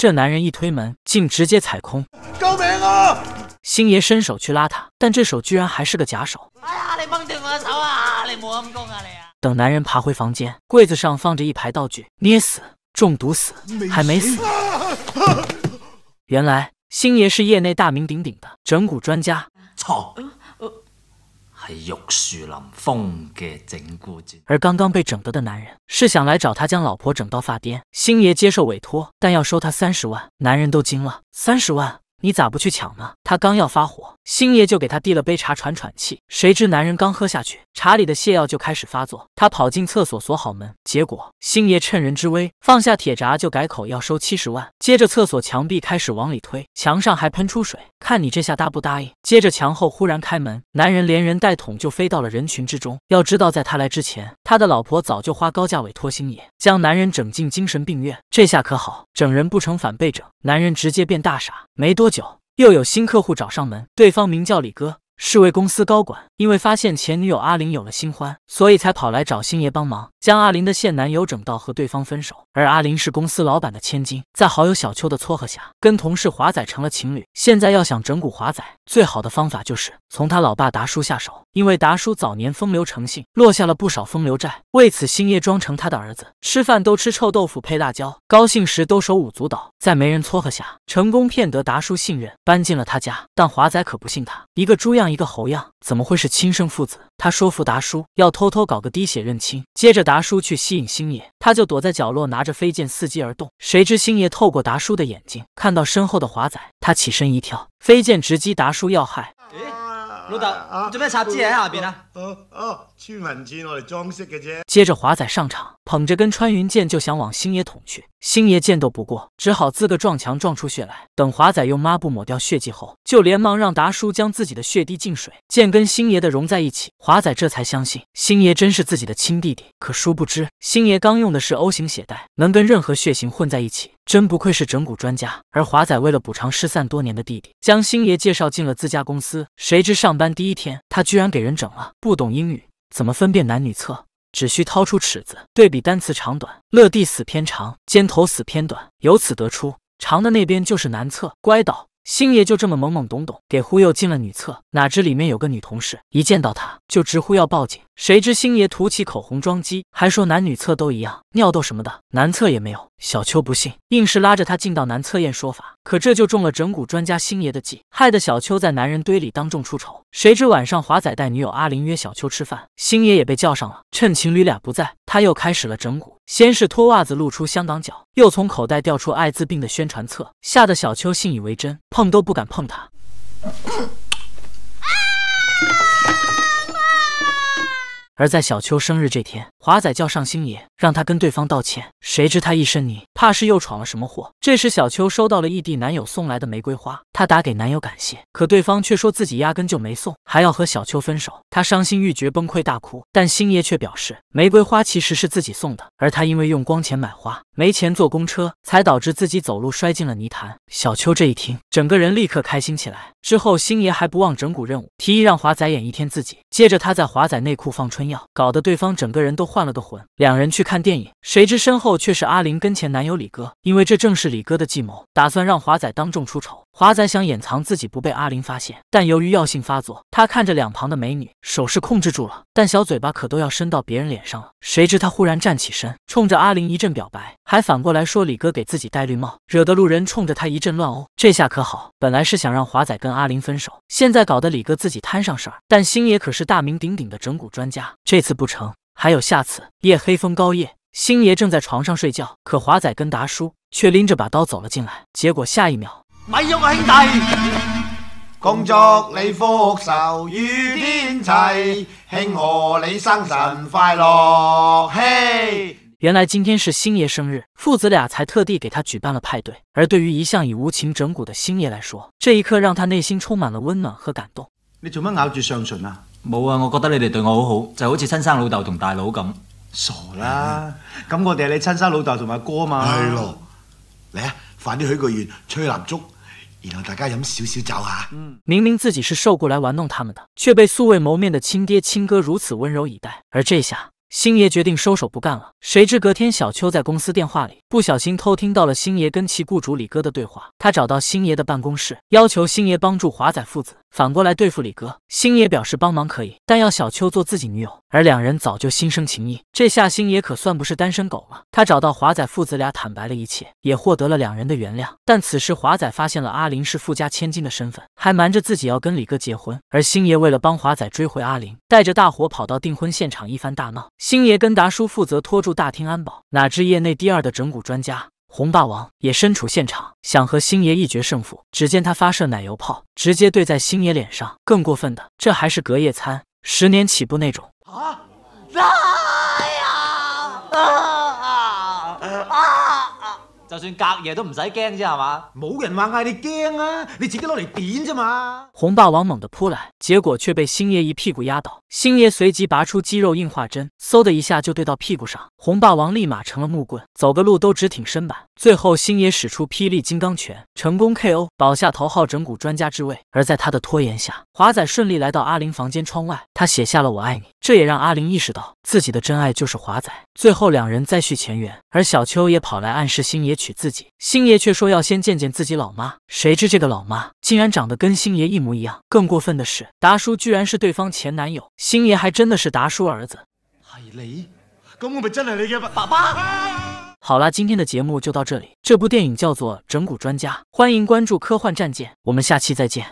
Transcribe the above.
这男人一推门，竟直接踩空。救命啊！星爷伸手去拉他，但这手居然还是个假手。哎呀，你梦见我操啊！你啊你等男人爬回房间，柜子上放着一排道具：捏死、中毒死，还没死。原来星爷是业内大名鼎鼎的整蛊专家。操！玉树临风嘅整蛊者，而刚刚被整得的男人是想来找他将老婆整到发癫。星爷接受委托，但要收他三十万，男人都惊了，三十万。你咋不去抢呢？他刚要发火，星爷就给他递了杯茶喘喘气。谁知男人刚喝下去，茶里的泻药就开始发作。他跑进厕所锁好门，结果星爷趁人之危放下铁闸就改口要收七十万。接着厕所墙壁开始往里推，墙上还喷出水，看你这下答不答应？接着墙后忽然开门，男人连人带桶就飞到了人群之中。要知道，在他来之前，他的老婆早就花高价委托星爷。将男人整进精神病院，这下可好，整人不成反被整，男人直接变大傻。没多久，又有新客户找上门，对方名叫李哥。是位公司高管，因为发现前女友阿玲有了新欢，所以才跑来找星爷帮忙，将阿玲的现男友整到和对方分手。而阿玲是公司老板的千金，在好友小秋的撮合下，跟同事华仔成了情侣。现在要想整蛊华仔，最好的方法就是从他老爸达叔下手，因为达叔早年风流成性，落下了不少风流债。为此，星爷装成他的儿子，吃饭都吃臭豆腐配辣椒，高兴时都手舞足蹈，在没人撮合下，成功骗得达叔信任，搬进了他家。但华仔可不信他，一个猪样。一个猴样，怎么会是亲生父子？他说服达叔要偷偷搞个滴血认亲，接着达叔去吸引星爷，他就躲在角落拿着飞剑伺机而动。谁知星爷透过达叔的眼睛看到身后的华仔，他起身一跳，飞剑直击达叔要害。老大，你准备插枝喺下边啊？哦哦，村民只我嚟装饰嘅啫。接着华仔上场。捧着根穿云箭就想往星爷捅去，星爷见斗不过，只好自个撞墙撞出血来。等华仔用抹布抹掉血迹后，就连忙让达叔将自己的血滴进水，见跟星爷的融在一起，华仔这才相信星爷真是自己的亲弟弟。可殊不知，星爷刚用的是 O 型血袋，能跟任何血型混在一起，真不愧是整蛊专家。而华仔为了补偿失散多年的弟弟，将星爷介绍进了自家公司。谁知上班第一天，他居然给人整了，不懂英语，怎么分辨男女厕？只需掏出尺子对比单词长短，乐蒂死偏长，尖头死偏短，由此得出长的那边就是男厕。乖倒星爷就这么懵懵懂懂给忽悠进了女厕，哪知里面有个女同事，一见到他就直呼要报警。谁知星爷涂起口红装机，还说男女厕都一样，尿豆什么的男厕也没有。小邱不信，硬是拉着他进到男厕验说法。可这就中了整蛊专家星爷的计，害得小秋在男人堆里当众出丑。谁知晚上，华仔带女友阿玲约小秋吃饭，星爷也被叫上了。趁情侣俩不在，他又开始了整蛊，先是脱袜子露出香港脚，又从口袋掉出艾滋病的宣传册，吓得小秋信以为真，碰都不敢碰他。而在小秋生日这天。华仔叫上星爷，让他跟对方道歉。谁知他一身泥，怕是又闯了什么祸。这时，小秋收到了异地男友送来的玫瑰花，她打给男友感谢，可对方却说自己压根就没送，还要和小秋分手。她伤心欲绝，崩溃大哭。但星爷却表示，玫瑰花其实是自己送的，而他因为用光钱买花，没钱坐公车，才导致自己走路摔进了泥潭。小秋这一听，整个人立刻开心起来。之后，星爷还不忘整蛊任务，提议让华仔演一天自己。接着，他在华仔内裤放春药，搞得对方整个人都。换了个魂，两人去看电影，谁知身后却是阿玲跟前男友李哥，因为这正是李哥的计谋，打算让华仔当众出丑。华仔想掩藏自己不被阿玲发现，但由于药性发作，他看着两旁的美女，手是控制住了，但小嘴巴可都要伸到别人脸上了。谁知他忽然站起身，冲着阿玲一阵表白，还反过来说李哥给自己戴绿帽，惹得路人冲着他一阵乱殴。这下可好，本来是想让华仔跟阿玲分手，现在搞得李哥自己摊上事儿。但星爷可是大名鼎鼎的整蛊专家，这次不成。还有下次。夜黑风高夜，星爷正在床上睡觉，可华仔跟达叔却拎着把刀走了进来。结果下一秒，兄弟！你你天生辰快嘿，原来今天是星爷生日，父子俩才特地给他举办了派对。而对于一向以无情整蛊的星爷来说，这一刻让他内心充满了温暖和感动。你做乜咬住上唇啊？冇啊，我觉得你哋对我好好，就好似亲生老豆同大佬咁傻啦。咁我哋系你亲生老豆同埋哥嘛。系咯，嚟啊，快啲许个愿，吹蜡烛，然后大家饮少少酒吓。嗯，明明自己是受过来玩弄他们的，却被素未谋面的亲爹亲哥如此温柔以待，而这下。星爷决定收手不干了，谁知隔天小秋在公司电话里不小心偷听到了星爷跟其雇主李哥的对话。他找到星爷的办公室，要求星爷帮助华仔父子，反过来对付李哥。星爷表示帮忙可以，但要小秋做自己女友。而两人早就心生情意，这下星爷可算不是单身狗了。他找到华仔父子俩，坦白了一切，也获得了两人的原谅。但此时华仔发现了阿林是富家千金的身份，还瞒着自己要跟李哥结婚。而星爷为了帮华仔追回阿林，带着大伙跑到订婚现场，一番大闹。星爷跟达叔负责拖住大厅安保，哪知业内第二的整蛊专家红霸王也身处现场，想和星爷一决胜负。只见他发射奶油炮，直接对在星爷脸上。更过分的，这还是隔夜餐，十年起步那种。啊！啊啊啊！就算隔夜都唔使惊啫，系嘛？冇人话嗌你惊啊，你自己攞嚟点啫嘛！红霸王猛地扑来，结果却被星爷一屁股压倒。星爷随即拔出肌肉硬化针，嗖的一下就对到屁股上，红霸王立马成了木棍，走个路都直挺身板。最后星爷使出霹雳金刚拳，成功 K.O.，保下头号整蛊专家之位。而在他的拖延下，华仔顺利来到阿玲房间窗外，他写下了我爱你，这也让阿玲意识到自己的真爱就是华仔。最后两人再续前缘，而小秋也跑来暗示星爷娶自己，星爷却说要先见见自己老妈。谁知这个老妈竟然长得跟星爷一模一样，更过分的是，达叔居然是对方前男友。星爷还真的是达叔儿子。系你？咁我咪真系你嘅爸爸？好啦，今天的节目就到这里。这部电影叫做《整蛊专家》，欢迎关注科幻战舰，我们下期再见。